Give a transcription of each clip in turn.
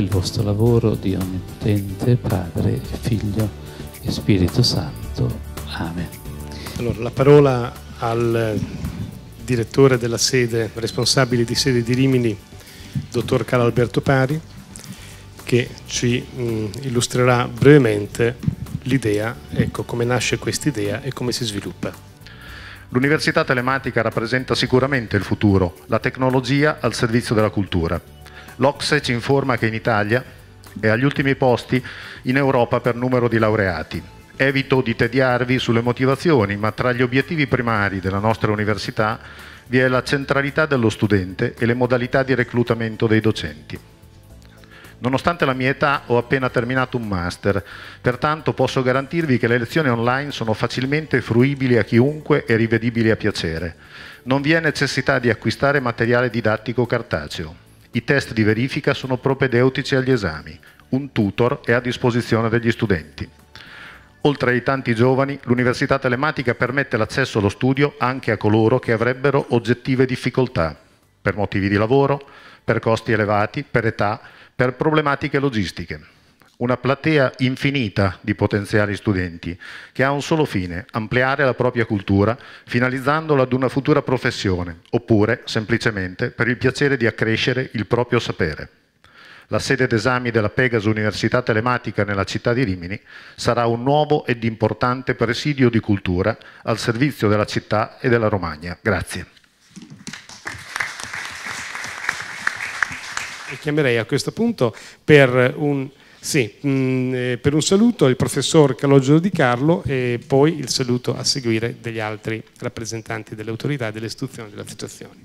il vostro lavoro di Onnipotente, Padre, Figlio e Spirito Santo. Amen. Allora, la parola al direttore della sede, responsabile di sede di Rimini, dottor Carlo Alberto Pari, che ci mm, illustrerà brevemente l'idea, ecco come nasce questa idea e come si sviluppa. L'università telematica rappresenta sicuramente il futuro, la tecnologia al servizio della cultura. L'Ocse ci informa che in Italia è agli ultimi posti in Europa per numero di laureati. Evito di tediarvi sulle motivazioni, ma tra gli obiettivi primari della nostra università vi è la centralità dello studente e le modalità di reclutamento dei docenti. Nonostante la mia età ho appena terminato un master, pertanto posso garantirvi che le lezioni online sono facilmente fruibili a chiunque e rivedibili a piacere. Non vi è necessità di acquistare materiale didattico cartaceo. I test di verifica sono propedeutici agli esami. Un tutor è a disposizione degli studenti. Oltre ai tanti giovani, l'università telematica permette l'accesso allo studio anche a coloro che avrebbero oggettive difficoltà, per motivi di lavoro, per costi elevati, per età, per problematiche logistiche una platea infinita di potenziali studenti che ha un solo fine, ampliare la propria cultura finalizzandola ad una futura professione oppure semplicemente per il piacere di accrescere il proprio sapere. La sede d'esami della Pegasus Università Telematica nella città di Rimini sarà un nuovo ed importante presidio di cultura al servizio della città e della Romagna. Grazie. E chiamerei a questo punto per un sì, mh, mm, eh, per un saluto il professor Calogero Di Carlo e poi il saluto a seguire degli altri rappresentanti delle autorità delle istituzioni delle associazioni.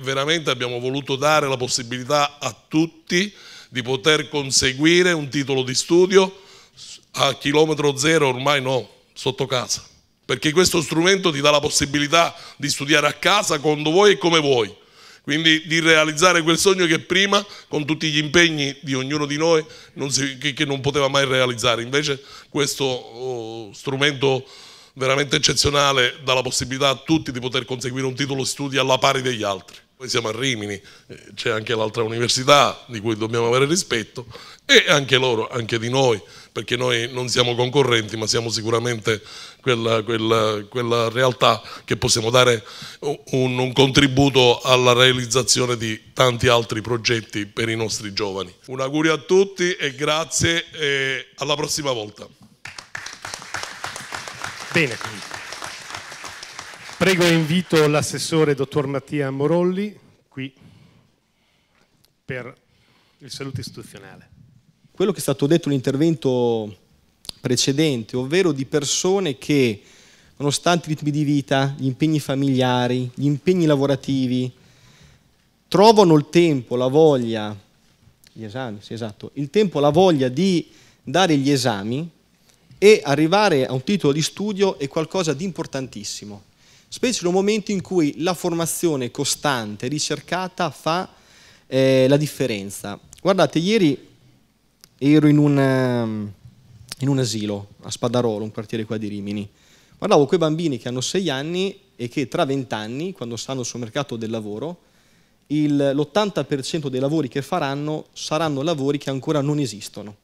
Veramente abbiamo voluto dare la possibilità a tutti di poter conseguire un titolo di studio a chilometro zero, ormai no, sotto casa. Perché questo strumento ti dà la possibilità di studiare a casa quando vuoi e come vuoi quindi di realizzare quel sogno che prima, con tutti gli impegni di ognuno di noi, non si, che, che, non poteva mai realizzare. Invece questo oh, strumento veramente eccezionale dà la possibilità a tutti di poter conseguire un titolo studio alla pari degli altri. Poi siamo a Rimini, eh, c'è anche l'altra università di cui dobbiamo avere rispetto e anche loro, anche di noi, perché noi non siamo concorrenti ma siamo sicuramente quella, quella, quella realtà che possiamo dare un, un contributo alla realizzazione di tanti altri progetti per i nostri giovani. Un augurio a tutti e grazie e alla prossima volta. Bene. Prego invito l'assessore dottor Mattia Morolli qui per il saluto istituzionale quello che è stato detto nell'intervento precedente, ovvero di persone che nonostante i ritmi di vita, gli impegni familiari, gli impegni lavorativi, trovano il tempo, la voglia, gli esami, sì esatto, il tempo, la voglia di dare gli esami e arrivare a un titolo di studio è qualcosa di importantissimo, specie in un momento in cui la formazione costante, ricercata, fa eh, la differenza. Guardate, ieri ero in un, ehm, in un asilo a Spadarolo, un quartiere qua di Rimini. Guardavo quei bambini che hanno sei anni e che tra vent'anni, quando stanno sul mercato del lavoro, l'80% dei lavori che faranno saranno lavori che ancora non esistono.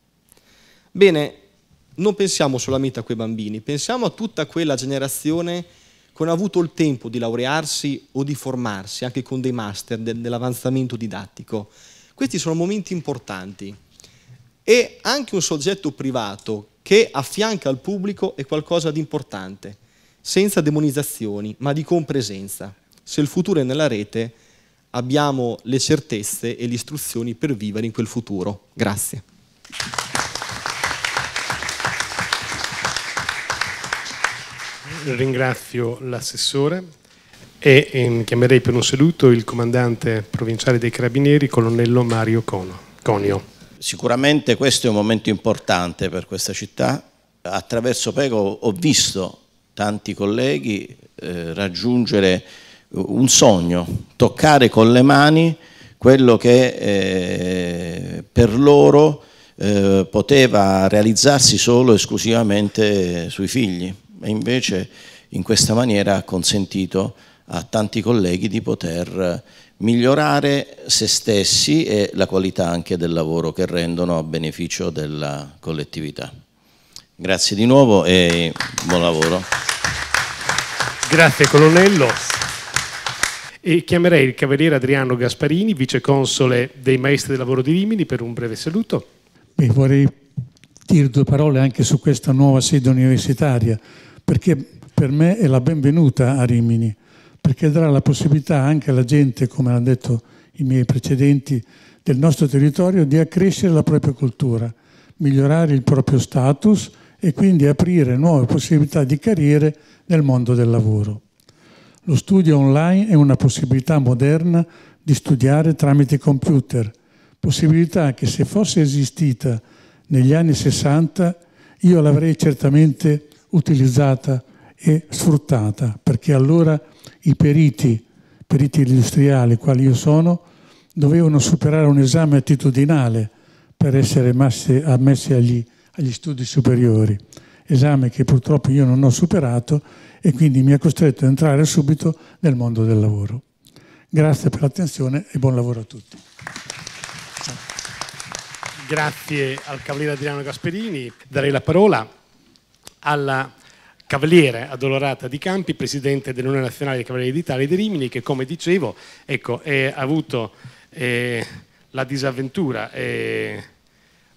Bene, non pensiamo solamente a quei bambini, pensiamo a tutta quella generazione che non ha avuto il tempo di laurearsi o di formarsi, anche con dei master dell'avanzamento didattico. Questi sono momenti importanti e anche un soggetto privato che affianca al pubblico è qualcosa di importante, senza demonizzazioni, ma di compresenza. Se il futuro è nella rete, abbiamo le certezze e le istruzioni per vivere in quel futuro. Grazie. Ringrazio l'assessore e ehm, chiamerei per un saluto il comandante provinciale dei Carabinieri, colonnello Mario Cono, Conio sicuramente questo è un momento importante per questa città. Attraverso Pego ho visto tanti colleghi eh, raggiungere un sogno, toccare con le mani quello che eh, per loro eh, poteva realizzarsi solo esclusivamente sui figli e invece in questa maniera ha consentito a tanti colleghi di poter migliorare se stessi e la qualità anche del lavoro che rendono a beneficio della collettività. Grazie di nuovo e buon lavoro. Grazie colonnello. E chiamerei il cavaliere Adriano Gasparini, viceconsole dei Maestri del Lavoro di Rimini, per un breve saluto. Beh, vorrei dire due parole anche su questa nuova sede universitaria, perché per me è la benvenuta a Rimini perché darà la possibilità anche alla gente, come hanno detto i miei precedenti, del nostro territorio di accrescere la propria cultura, migliorare il proprio status e quindi aprire nuove possibilità di carriere nel mondo del lavoro. Lo studio online è una possibilità moderna di studiare tramite computer, possibilità che se fosse esistita negli anni 60 io l'avrei certamente utilizzata e sfruttata, perché allora i periti, periti industriali quali io sono, dovevano superare un esame attitudinale per essere massi, ammessi agli, agli studi superiori, esame che purtroppo io non ho superato e quindi mi ha costretto ad entrare subito nel mondo del lavoro. Grazie per l'attenzione e buon lavoro a tutti. Grazie al Cavaliere Adriano Gasperini. Darei la parola alla Cavaliere Addolorata di Campi, presidente dell'Unione Nazionale dei Cavalieri d'Italia di Rimini, che come dicevo ecco, è, ha avuto eh, la disavventura eh,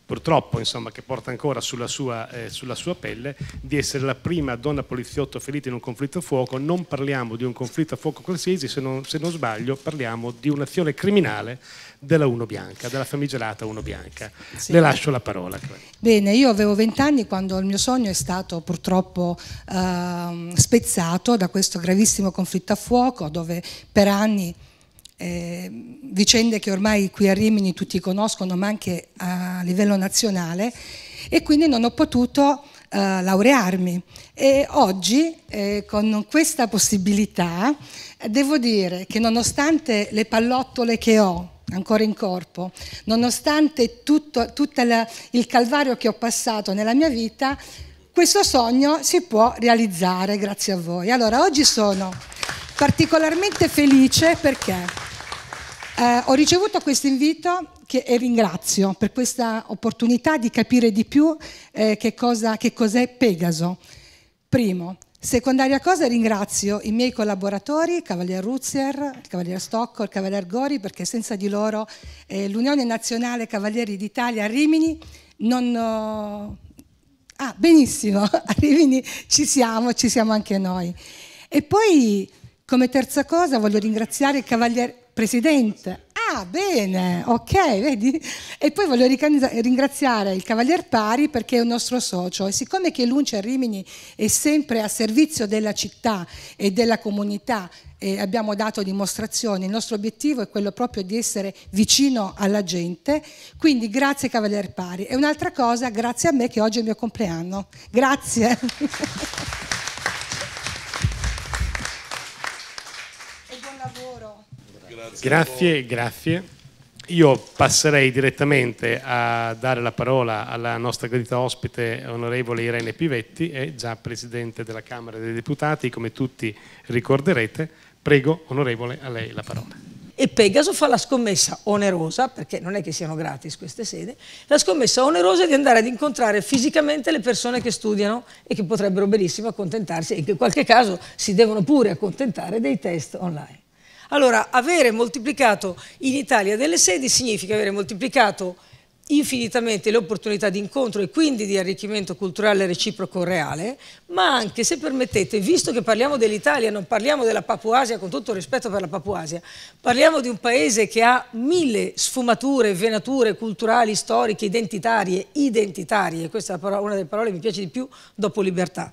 purtroppo insomma, che porta ancora sulla sua, eh, sulla sua, pelle, di essere la prima donna poliziotto ferita in un conflitto a fuoco. Non parliamo di un conflitto a fuoco qualsiasi, se non, se non sbaglio parliamo di un'azione criminale della Uno Bianca, della famigerata Uno Bianca. Sì. Le lascio la parola. Bene, io avevo vent'anni quando il mio sogno è stato purtroppo eh, spezzato da questo gravissimo conflitto a fuoco dove per anni eh, vicende che ormai qui a Rimini tutti conoscono ma anche a livello nazionale e quindi non ho potuto eh, laurearmi e oggi eh, con questa possibilità devo dire che nonostante le pallottole che ho ancora in corpo, nonostante tutto, tutto la, il calvario che ho passato nella mia vita, questo sogno si può realizzare grazie a voi. Allora, oggi sono particolarmente felice perché eh, ho ricevuto questo invito e ringrazio per questa opportunità di capire di più eh, che, cosa, che cos'è Pegaso. Primo. Secondaria cosa ringrazio i miei collaboratori, Cavalier Ruzzer, il Cavalier Stocco, il Cavalier Gori, perché senza di loro eh, l'Unione Nazionale Cavalieri d'Italia a Rimini non... Eh, ah, benissimo, a Rimini ci siamo, ci siamo anche noi. E poi come terza cosa voglio ringraziare il Cavalier Presidente. Ah, bene, ok, vedi? E poi voglio ringraziare il Cavalier Pari perché è un nostro socio e siccome che l'Uncia Rimini è sempre a servizio della città e della comunità e abbiamo dato dimostrazioni, il nostro obiettivo è quello proprio di essere vicino alla gente, quindi grazie Cavalier Pari. E un'altra cosa, grazie a me che oggi è il mio compleanno. Grazie. Grazie, grazie. Io passerei direttamente a dare la parola alla nostra gradita ospite onorevole Irene Pivetti, è già Presidente della Camera dei Deputati, come tutti ricorderete. Prego, onorevole, a lei la parola. E Pegaso fa la scommessa onerosa, perché non è che siano gratis queste sede, la scommessa onerosa è di andare ad incontrare fisicamente le persone che studiano e che potrebbero benissimo accontentarsi e che in qualche caso si devono pure accontentare dei test online. Allora, avere moltiplicato in Italia delle sedi significa avere moltiplicato infinitamente le opportunità di incontro e quindi di arricchimento culturale reciproco reale, ma anche se permettete, visto che parliamo dell'Italia, non parliamo della Papuasia, con tutto rispetto per la Papuasia, parliamo di un paese che ha mille sfumature, venature culturali, storiche, identitarie, identitarie, questa è una delle parole che mi piace di più dopo libertà.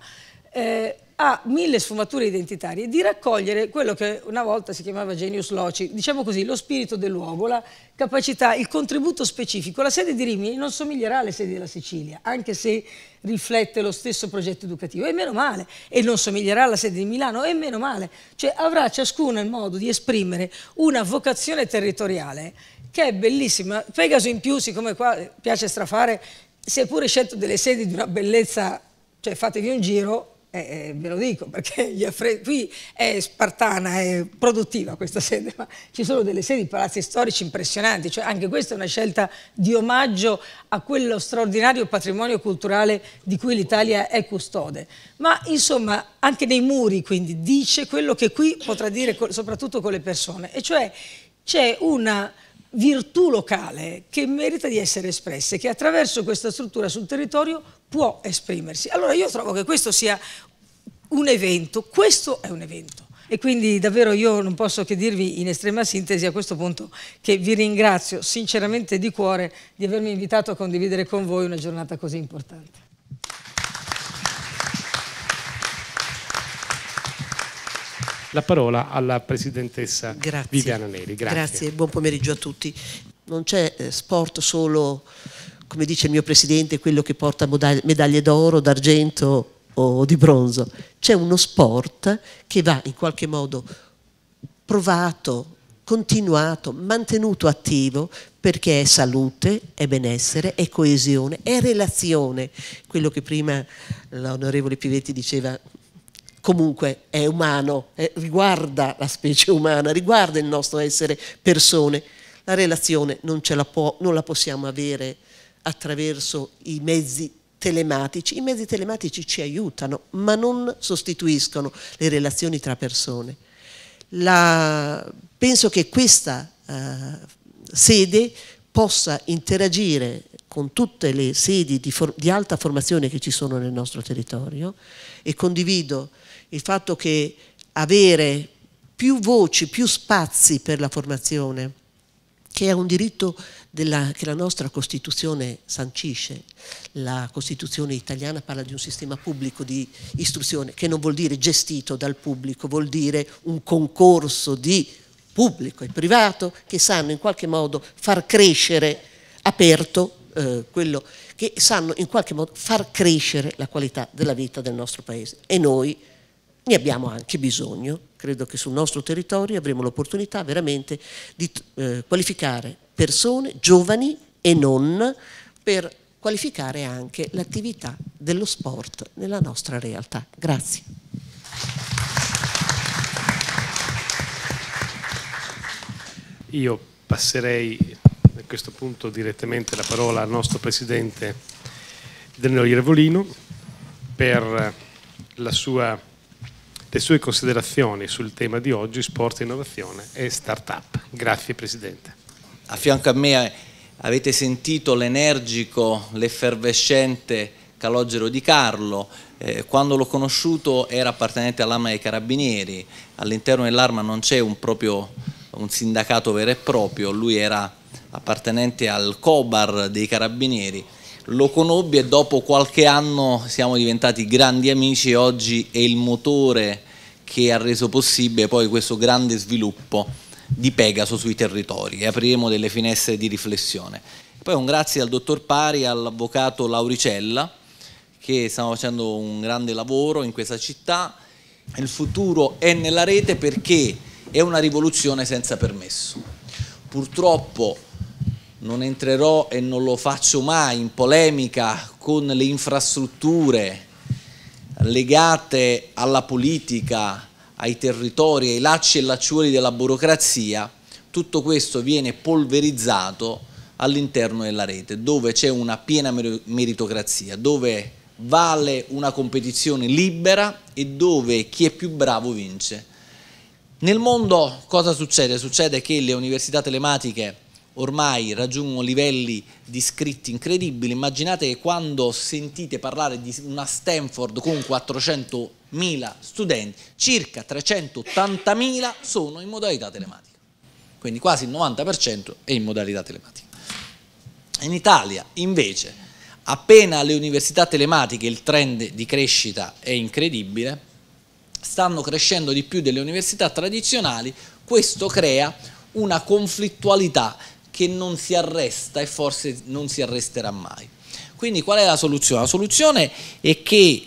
Eh, ha mille sfumature identitarie, di raccogliere quello che una volta si chiamava genius loci, diciamo così, lo spirito dell'uomo, la capacità, il contributo specifico. La sede di Rimini non somiglierà alle sedi della Sicilia, anche se riflette lo stesso progetto educativo, e meno male, e non somiglierà alla sede di Milano, e meno male, cioè avrà ciascuno il modo di esprimere una vocazione territoriale che è bellissima. Pegaso in più, siccome qua piace strafare, si è pure scelto delle sedi di una bellezza, cioè fatevi un giro, eh, eh, ve lo dico perché qui è spartana, è produttiva questa sede, ma ci sono delle sedi, di palazzi storici impressionanti, cioè anche questa è una scelta di omaggio a quello straordinario patrimonio culturale di cui l'Italia è custode. Ma insomma anche nei muri quindi dice quello che qui potrà dire soprattutto con le persone, e cioè c'è una virtù locale che merita di essere espressa e che attraverso questa struttura sul territorio può esprimersi. Allora io trovo che questo sia un evento, questo è un evento. E quindi davvero io non posso che dirvi in estrema sintesi a questo punto che vi ringrazio sinceramente di cuore di avermi invitato a condividere con voi una giornata così importante. La parola alla Presidentessa Grazie. Viviana Neri. Grazie. Grazie, buon pomeriggio a tutti. Non c'è eh, sport solo come dice il mio presidente, quello che porta medaglie d'oro, d'argento o di bronzo. C'è uno sport che va in qualche modo provato, continuato, mantenuto attivo perché è salute, è benessere, è coesione, è relazione. Quello che prima l'onorevole Pivetti diceva comunque è umano, eh, riguarda la specie umana, riguarda il nostro essere persone. La relazione non, la, può, non la possiamo avere attraverso i mezzi telematici. I mezzi telematici ci aiutano, ma non sostituiscono le relazioni tra persone. La, penso che questa eh, sede possa interagire con tutte le sedi di, di, alta formazione che ci sono nel nostro territorio e condivido il fatto che avere più voci, più spazi per la formazione, che è un diritto della, che la nostra Costituzione sancisce. La Costituzione italiana parla di un sistema pubblico di istruzione, che non vuol dire gestito dal pubblico, vuol dire un concorso di pubblico e privato che sanno in qualche modo far crescere aperto eh, quello che sanno in qualche modo far crescere la qualità della vita del nostro paese. E noi ne abbiamo anche bisogno. Credo che sul nostro territorio avremo l'opportunità veramente di eh, qualificare persone giovani e non per qualificare anche l'attività dello sport nella nostra realtà. Grazie. Io passerei a questo punto direttamente la parola al nostro Presidente Danilo Ierevolino per la sua le sue considerazioni sul tema di oggi, sport, innovazione e start-up. Grazie Presidente. A fianco a me eh, avete sentito l'energico, l'effervescente Calogero Di Carlo, eh, quando l'ho conosciuto era appartenente all'Arma dei Carabinieri, all'interno dell'Arma non c'è un, un sindacato vero e proprio, lui era appartenente al COBAR dei Carabinieri, lo conobbi e dopo qualche anno siamo diventati grandi amici e oggi è il motore che ha reso possibile poi questo grande sviluppo di Pegaso sui territori e apriremo delle finestre di riflessione. Poi un grazie al dottor Pari, e all'avvocato Lauricella che stanno facendo un grande lavoro in questa città. Il futuro è nella rete perché è una rivoluzione senza permesso. Purtroppo non entrerò e non lo faccio mai in polemica con le infrastrutture legate alla politica, ai territori, ai lacci e lacciuoli della burocrazia, tutto questo viene polverizzato all'interno della rete, dove c'è una piena meritocrazia, dove vale una competizione libera e dove chi è più bravo vince. Nel mondo cosa succede? Succede che le università telematiche ormai raggiungono livelli di scritti incredibili. Immaginate che quando sentite parlare di una Stanford con 400.000 studenti, circa 380.000 sono in modalità telematica. Quindi quasi il 90% è in modalità telematica. In Italia, invece, appena le università telematiche il trend di crescita è incredibile, stanno crescendo di più delle università tradizionali, questo crea una conflittualità che non si arresta e forse non si arresterà mai. Quindi qual è la soluzione? La soluzione è che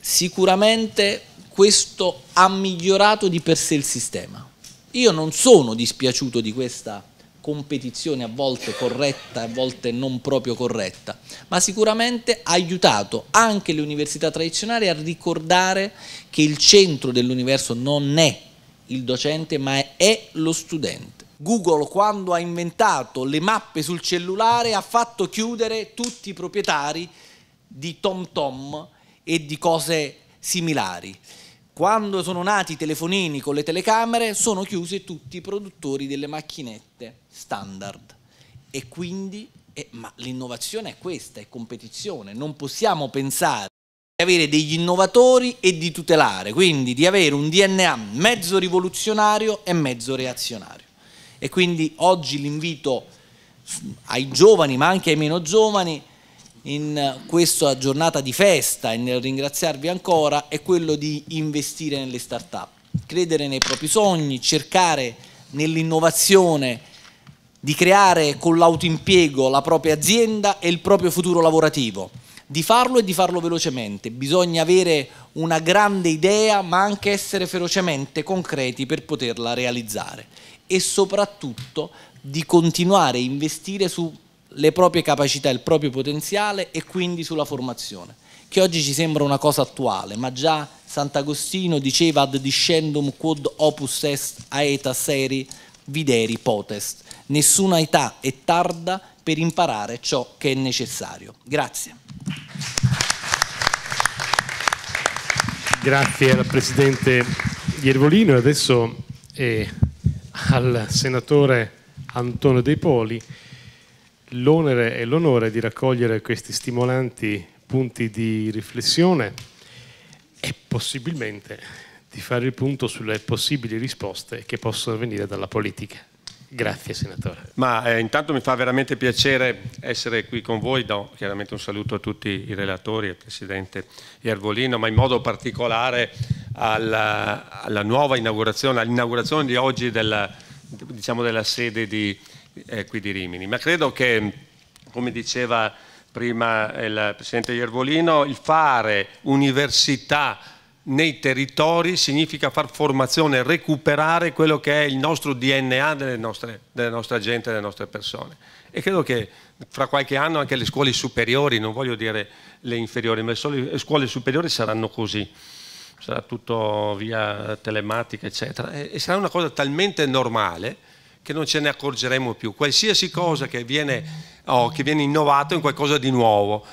sicuramente questo ha migliorato di per sé il sistema. Io non sono dispiaciuto di questa competizione a volte corretta e a volte non proprio corretta, ma sicuramente ha aiutato anche le università tradizionali a ricordare che il centro dell'universo non è il docente, ma è lo studente. Google quando ha inventato le mappe sul cellulare ha fatto chiudere tutti i proprietari di TomTom e di cose similari. Quando sono nati i telefonini con le telecamere sono chiusi tutti i produttori delle macchinette standard e quindi eh, ma l'innovazione è questa, è competizione, non possiamo pensare di avere degli innovatori e di tutelare, quindi di avere un DNA mezzo rivoluzionario e mezzo reazionario. E quindi oggi l'invito ai giovani, ma anche ai meno giovani, in questa giornata di festa e nel ringraziarvi ancora, è quello di investire nelle start-up, credere nei propri sogni, cercare nell'innovazione di creare con l'autoimpiego la propria azienda e il proprio futuro lavorativo di farlo e di farlo velocemente. Bisogna avere una grande idea, ma anche essere ferocemente concreti per poterla realizzare e soprattutto di continuare a investire sulle proprie capacità, il proprio potenziale e quindi sulla formazione, che oggi ci sembra una cosa attuale, ma già Sant'Agostino diceva ad discendum quod opus est aeta seri videri potest. Nessuna età è tarda per imparare ciò che è necessario. Grazie. Grazie al Presidente Iervolino e adesso... Eh al senatore Antonio De Poli l'onere e l'onore di raccogliere questi stimolanti punti di riflessione e possibilmente di fare il punto sulle possibili risposte che possono venire dalla politica. Grazie senatore. Ma eh, intanto mi fa veramente piacere essere qui con voi, do chiaramente un saluto a tutti i relatori, al Presidente Iervolino, ma in modo particolare alla, alla nuova inaugurazione, all'inaugurazione di oggi della, diciamo della sede di, eh, qui di Rimini. Ma credo che, come diceva prima il Presidente Iervolino, il fare università nei territori significa far formazione, recuperare quello che è il nostro DNA delle nostre, della nostra gente, delle nostre persone. E credo che fra qualche anno anche le scuole superiori, non voglio dire le inferiori, ma le scuole superiori saranno così sarà tutto via telematica, eccetera, e, e sarà una cosa talmente normale che non ce ne accorgeremo più. Qualsiasi cosa che viene, oh, che viene innovato in qualcosa di nuovo.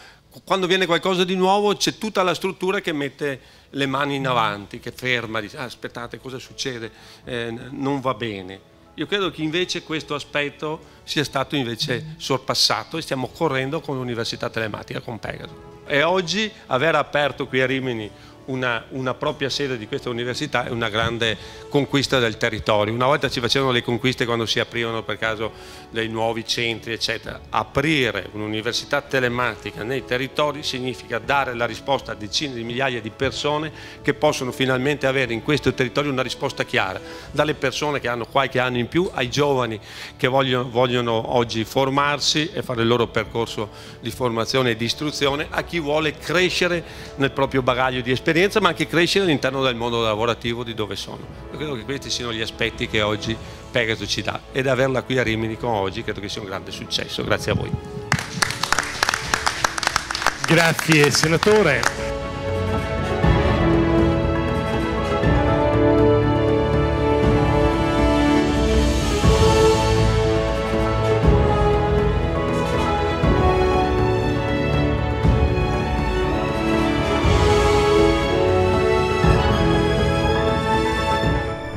Quando viene qualcosa di nuovo c'è tutta la struttura che mette le mani in avanti, che ferma, dice ah, aspettate cosa succede, eh, non va bene. Io credo che invece questo aspetto sia stato invece sorpassato e stiamo correndo con l'università telematica, con Pegasus. E oggi aver aperto qui a Rimini una, una, propria sede di questa università è una grande conquista del territorio. Una volta ci facevano le conquiste quando si aprivano per caso dei nuovi centri, eccetera. Aprire un'università telematica nei territori significa dare la risposta a decine di migliaia di persone che possono finalmente avere in questo territorio una risposta chiara, dalle persone che hanno qualche anno in più ai giovani che vogliono, vogliono oggi formarsi e fare il loro percorso di formazione e di istruzione, a chi vuole crescere nel proprio bagaglio di esperienza esperienza ma anche crescere all'interno del mondo lavorativo di dove sono. Io credo che questi siano gli aspetti che oggi Pegaso ci dà ed averla qui a Rimini con oggi credo che sia un grande successo. Grazie a voi. Grazie senatore.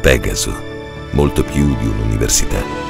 Pegaso, molto più di un'università.